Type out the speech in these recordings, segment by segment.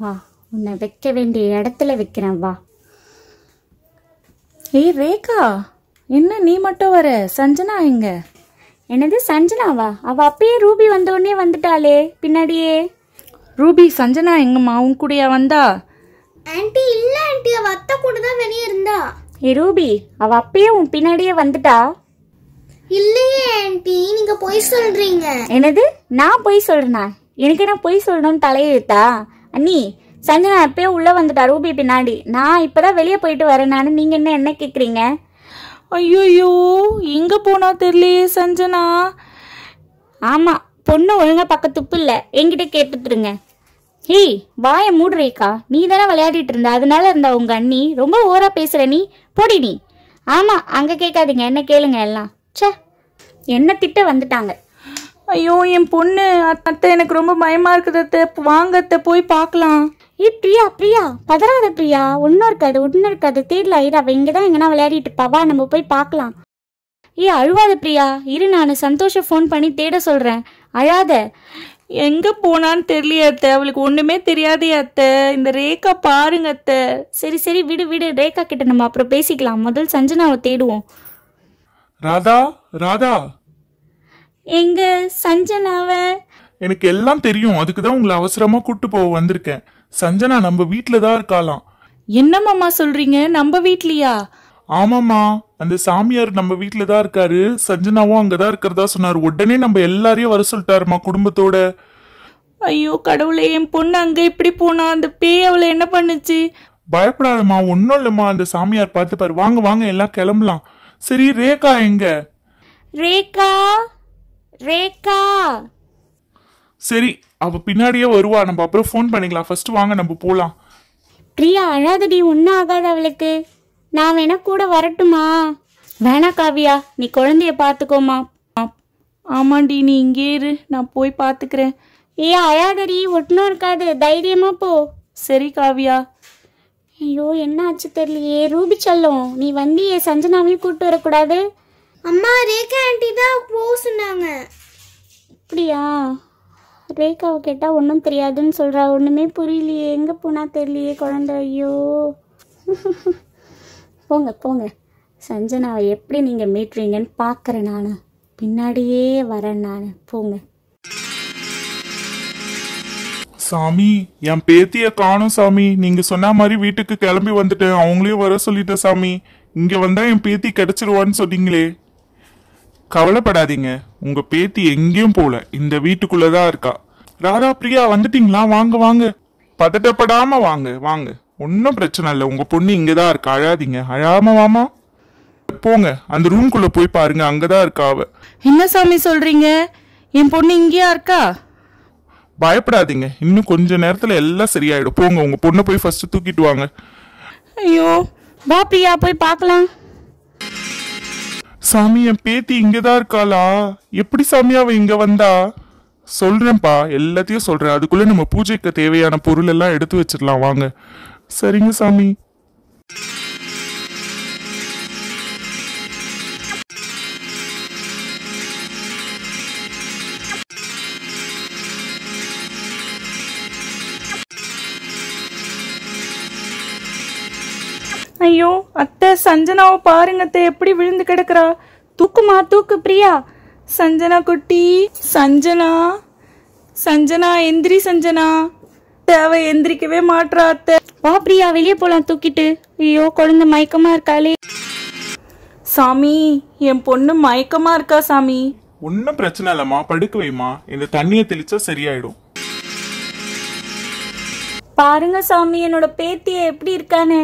வா உன்னை வைக்க வேண்டிய இடத்துல வைக்கிறேன் வா ஏய் ரேகா என்ன நீ மட்டும் வர சஞ்சனா எங்க என்னது சஞ்சனாவா அவ அப்பயே ரூபி வந்தோடனே வந்துட்டாளே பின்னாடியே ரூபி சஞ்சனா எங்கம்மா உன் கூடயா வந்தா ஆன்ட்டி இல்ல ஆன்டி அவ அத்தை கூட தான் வெளியே இருந்தா ஏ ரூபி அவ அப்பயே உன் பின்னாடியே வந்துட்டா இல்லையே ஆன்டி நீங்க பொய் சொல்றீங்க என்னது நான் பொய் சொல்றேனா எனக்கு என்ன பொய் சொல்லணும்னு தலையெழுத்தா அண்ணி சஞ்சனா எப்பயோ உள்ளே வந்துட்டா ரூபி பின்னாடி நான் இப்போ தான் வெளியே போயிட்டு வரேன் நான் நீங்கள் என்ன என்ன கேட்குறீங்க ஐயோயோ எங்கே போனா தெரியலையே சஞ்சனா ஆமாம் பொண்ணு ஒழுங்காக பக்கத்துப்பு இல்லை என்கிட்ட கேட்டுத்துருங்க ஹே வாய மூடுறேக்கா நீ தானே விளையாடிட்டு இருந்த அதனால இருந்தா உங்க அண்ணி ரொம்ப ஓரா பேசுற நீ போடி நீ ஆமாம் அங்கே கேட்காதீங்க என்ன கேளுங்க எல்லாம் சே என்ன திட்ட வந்துட்டாங்க ஐயோ என் பொண்ணு அத்தை எனக்கு ரொம்ப பயமா இருக்குது அத்தை வாங்க அத்தை போய் பார்க்கலாம் ஏ பிரியா பிரியா பதறாத பிரியா ஒன்றும் இருக்காது ஒன்றும் இருக்காது தேடல இரு அவ இங்கே தான் எங்கன்னா விளையாடிட்டு பாவா நம்ம போய் பார்க்கலாம் ஏ அழுவாத பிரியா இரு நான் சந்தோஷம் ஃபோன் பண்ணி தேட சொல்கிறேன் அழாத எங்கே போனான்னு தெரியலையே அத்தை அவளுக்கு ஒன்றுமே தெரியாதே அத்தை இந்த ரேக்கா பாருங்க அத்தை சரி சரி விடு விடு ரேக்கா கிட்ட நம்ம அப்புறம் பேசிக்கலாம் முதல் சஞ்சனாவை தேடுவோம் ராதா ராதா எங்க சஞ்சனாவ எனக்கு எல்லாம் தெரியும் அதுக்கு தான் உங்களை அவசரமா கூட்டு போக வந்திருக்கேன் சஞ்சனா நம்ம வீட்டுலதான் தான் இருக்காளாம் என்னமாமா சொல்றீங்க நம்ம வீட்லயா ஆமாம்மா அந்த சாமியார் நம்ம வீட்டுலதான் தான் இருக்காரு சஞ்சனாவும் அங்கதான் இருக்கிறதா சொன்னார் உடனே நம்ம எல்லாரையும் வர சொல்லிட்டாருமா குடும்பத்தோட ஐயோ கடவுளே என் பொண்ணு அங்க இப்படி போனா அந்த பேய் அவளை என்ன பண்ணுச்சு பயப்படாதம்மா ஒன்றும் இல்லைம்மா அந்த சாமியார் பார்த்துப்பாரு வாங்க வாங்க எல்லாம் கிளம்பலாம் சரி ரேகா எங்க ரேகா ரேகா சரி அவ பின்னாடியே வருவா நம்ம அப்புறம் ஃபோன் பண்ணிக்கலாம் ஃபர்ஸ்ட் வாங்க நம்ம போலாம் பிரியா அழாதடி ஒன்றும் ஆகாது அவளுக்கு நான் வேணா கூட வரட்டுமா வேணா காவியா நீ குழந்தைய பார்த்துக்கோமா ஆமாண்டி நீ இங்கே இரு நான் போய் பார்த்துக்கிறேன் ஏ அழாதடி ஒட்டணும் இருக்காது தைரியமா போ சரி காவியா ஐயோ என்ன ஆச்சு தெரியலையே ரூபி சொல்லும் நீ வந்து சஞ்சனாவையும் கூப்பிட்டு வரக்கூடாது அம்மா ரேகா ஆண்டி தான் போ சொன்னாங்க அப்படியா ரேகாவை கேட்டால் ஒன்றும் தெரியாதுன்னு சொல்கிறா ஒன்றுமே புரியலையே எங்கே போனால் தெரியலையே குழந்த ஐயோ போங்க போங்க சஞ்சனாவை எப்படி நீங்கள் மீட்டுறீங்கன்னு பார்க்குறேன் நான் பின்னாடியே வரேன் நான் போங்க சாமி என் பேத்திய காணும் சாமி நீங்க சொன்ன மாதிரி வீட்டுக்கு கிளம்பி வந்துட்டேன் அவங்களையும் வர சொல்லிட்டேன் சாமி இங்க வந்தா என் பேத்தி கிடைச்சிருவான்னு சொன்னீங்களே கவலைப்படாதீங்க உங்க பேத்தி எங்கேயும் போல இந்த வீட்டுக்குள்ளதான் இருக்கா ராதா பிரியா வந்துட்டீங்களா வாங்க வாங்க பதட்டப்படாம வாங்க வாங்க ஒன்றும் பிரச்சனை இல்லை உங்க பொண்ணு இங்கதான் இருக்கா அழாதீங்க அழாம வாமா போங்க அந்த ரூம்குள்ள போய் பாருங்க அங்கதான் இருக்கா அவ என்ன சாமி சொல்றீங்க என் பொண்ணு இங்கேயா இருக்கா பயப்படாதீங்க இன்னும் கொஞ்ச நேரத்துல எல்லாம் சரியாயிடும் போங்க உங்க பொண்ணை போய் ஃபர்ஸ்ட் தூக்கிட்டு வாங்க ஐயோ வா பிரியா போய் பார்க்கலாம் சாமி என் பேத்தி இங்கதான் இருக்காளா எப்படி சாமி அவ இங்க வந்தா சொல்றேன்ப்பா எல்லாத்தையும் சொல்றேன் அதுக்குள்ள நம்ம பூஜைக்கு தேவையான பொருள் எல்லாம் எடுத்து வச்சிடலாம் வாங்க சரிங்க சாமி ஐயோ அத்தை சஞ்சனாவை அத்தை எப்படி விழுந்து கிடக்குறா தூக்குமா தூக்கு பிரியா சஞ்சனா குட்டி சஞ்சனா சஞ்சனா எந்திரி சஞ்சனா தேவை எந்திரிக்கவே மாட்டுறா அத்தை வா பிரியா வெளியே போலாம் தூக்கிட்டு ஐயோ குழந்தை மயக்கமா இருக்காளே சாமி என் பொண்ணு மயக்கமா இருக்கா சாமி ஒன்னும் பிரச்சனை இல்லம்மா படுக்க வைமா இந்த தண்ணியை தெளிச்சா சரியாயிடும் பாருங்க சாமி என்னோட பேத்திய எப்படி இருக்கானே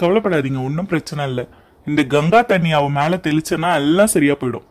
கவலைப்படாதீங்க ஒன்றும் பிரச்சனை இல்லை இந்த கங்கா தண்ணி அவன் மேலே தெளிச்சேன்னா எல்லாம் சரியாக போயிடும்